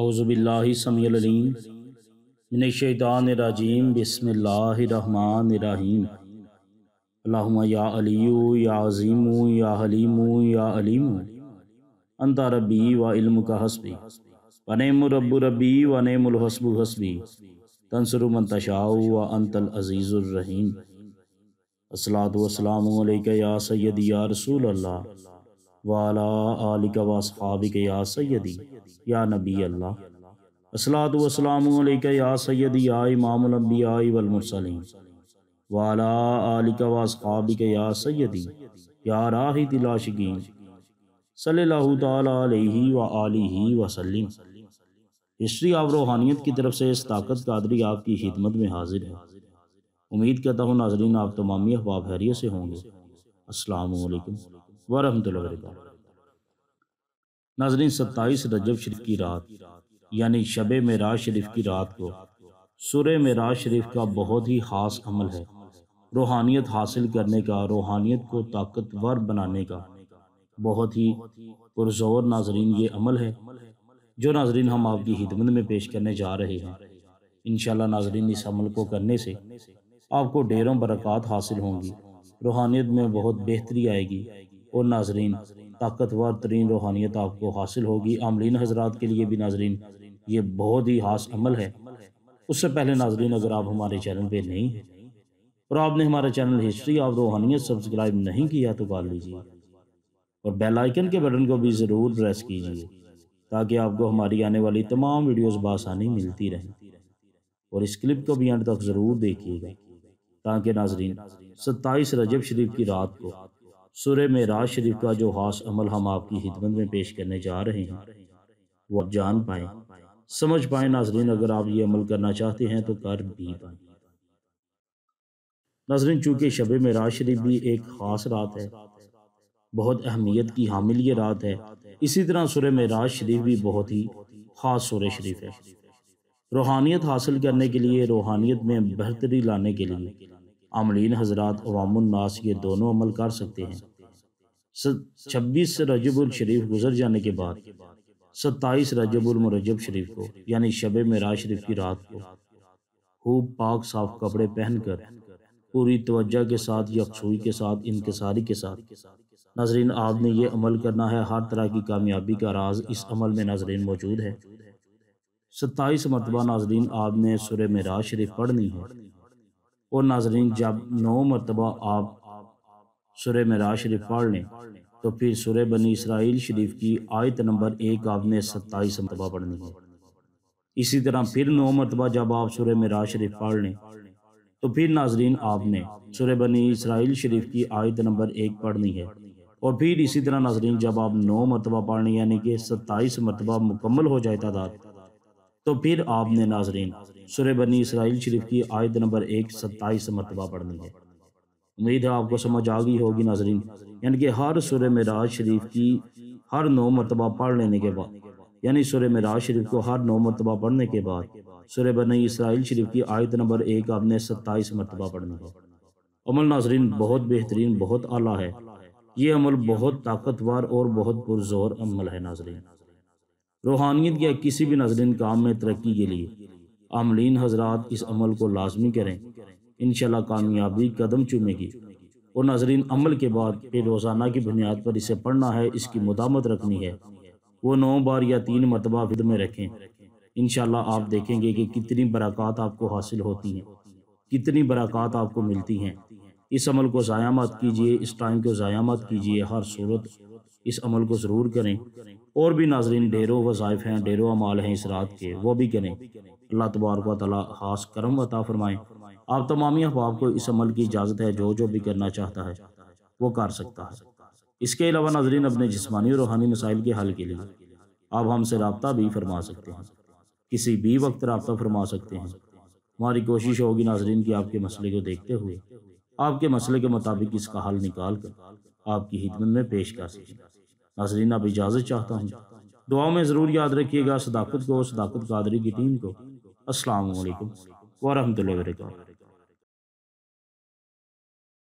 अउज़बिल्लासमीम शैदानरजीम बसमीम अल्लाहुम्मा या अलियु या अजीमु या हलीमु या अलीमु अंता रबी व इल्म का हसबी वनम रब्बु रबी वनमुल हसबी तंसरु मन तशाउ व अंतल अजीज़ुर रहीम अस्सलातु वस्सलामु अलैका या सय्यदी या रसूल अल्लाह हिस्ट्री रूहानियत की तरफ से इस ताकत कादरी आपकी खिदमत में हाजिर है उम्मीद करता हूँ नाजरीन आप तमामी अहबाब हैरियत से होंगे असलकम वरहमल नाजरीन सत्ताईस रजब शरीफ की रात यानी शब मराज शरीफ की रात को सुर मराज शरीफ का बहुत ही खास अमल है रूहानियत हासिल करने का रूहानियत को ताकतवर बनाने का बहुत ही पुरजोर नाजरीन ये अमल है जो नाजरीन हम आपकी हिदमत में पेश करने जा रहे हैं इन नाजरीन इस अमल को करने से आपको डेरों बरक़ात हासिल होंगी रूहानियत में बहुत बेहतरी आएगी और नाजरीन ताकतवर तरीन रूहानियत आपको हासिल होगी आमलिन हजरात के लिए भी नाजरीन ये बहुत ही हास अमल है उससे पहले नाजरीन अगर आप हमारे चैनल पर नहीं हैं और आपने हमारा channel history of Roohaniyat subscribe नहीं किया तो कर लीजिए और बेल आइकन के बटन को भी ज़रूर प्रेस कीजिए ताकि आपको हमारी आने वाली तमाम वीडियोस बासानी मिलती रहें और इस क्लिप को भी एंड तक ज़रूर देखिएगा ताकि नाजरीन सत्ताईस रजब शरीफ की रात को सुर में राज शरीफ का जो खास अमल हम आपकी हिदमत में पेश करने जा रहे हैं वो आप जान पाए समझ पाए नाजरीन अगर आप ये अमल करना चाहते हैं तो कर भी पाए नाजरीन चूंकि शब में राज शरीफ भी एक ख़ास रात है बहुत अहमियत की हामिल ये रात है इसी तरह सुर राज शरीफ भी बहुत ही ख़ास सुर शरीफ है रूहानियत हासिल करने के लिए रूहानियत में बेहतरी लाने के लिए अमलिन हजरात अवामनास ये दोनों अमल कर सकते हैं छब्बीस रजबुल शरीफ गुजर जाने के बाद सत्ताईस रजबुल मुरजब शरीफ को यानी शब मराज शरीफ की रात को खूब पाक साफ कपड़े पहनकर पूरी तवज्जा के साथ यकसुई के साथ इनकसारी के साथ नाजरीन ने यह अमल करना है हर तरह की कामयाबी का राज इस अमल में नाजरीन मौजूद है सत्ताईस मरतबा नाजरीन ने सुर मराज शरीफ पढ़नी है और नाजरीन जब नौ मरतबा आप सुर मराज शरीफ पढ़ लें तो फिर सुर बनी इसराइल शरीफ की आयत नंबर एक आपने सत्ताईस मरतबा पढ़नी है इसी तरह फिर नौ मरतबा जब आप सुर मराज शरीफ पढ़ लें तो फिर नाजरीन आपने सुर बनी इसराइल शरीफ की आयत नंबर एक पढ़नी है और फिर इसी तरह नाजरीन जब आप नौ मरतबा पढ़ने यानी कि सत्ताईस मरतबा मुकम्मल हो जाए तादाद तो फिर आपने नाजरीन सुर बनी इसराइल शरीफ की आयत नंबर एक सत्ताईस मरतबा पढ़नी है उम्मीद है आपको समझ आ गई होगी नाजरीन यानी कि हर सुर मराज शरीफ की हर नौ मरतबा पढ़ लेने के बाद यानी सुर मराज शरीफ को हर नौ मरतबा पढ़ने के बाद सुर बन इसराइल शरीफ की आयत नंबर एक आपने सत्ताईस मरतबा पढ़ना है अमल नाजरीन बहुत बेहतरीन बहुत आला है ये अमल बहुत ताकतवर और बहुत पुरजोर अमल है नाजरीन रूहानियत के किसी भी नाजरीन काम में तरक्की के लिए आमलिन हजरात इस अमल को लाजमी करें इन कामयाबी कदम चूमेगी और नाजरीन अमल के बाद फिर रोज़ाना की बुनियाद पर इसे पढ़ना है इसकी मुदामत रखनी है वो नौ बार या तीन मरतबा फिद में रखें इन आप देखेंगे कि कितनी बरक़ात आपको हासिल होती हैं कितनी बरक़ात आपको मिलती हैं इस अमल को ज़ाया मत कीजिए इस टाइम को ज़ाया मत कीजिए हर सूरत इस अमल को ज़रूर करें और भी नाजरीन ढेरों वज़ाइफ हैं डेरो अमाल हैं इस रात के वो भी करें अल्लाह तबारक वाली खास करम अता फ़रमाएँ आप तमामी अहबाब को इस अमल की इजाज़त है जो जो भी करना चाहता है वो कर सकता है इसके अलावा नाजरीन अपने जिसमानी और रूहानी मसाइल के हल के लिए आप हमसे रबता भी फरमा सकते हैं किसी भी वक्त रबता फरमा सकते हैं हमारी कोशिश होगी नाजरीन की आपके मसले को देखते हुए आपके मसले के मुताबिक इसका हल निकाल कर आपकी हिदमत में पेश कर सकें नाजरीन आप इजाज़त चाहता हूँ दुआओं में ज़रूर याद रखिएगा सदाकत को सदाकत कादरी की टीम को असलकम वरहमल वर्का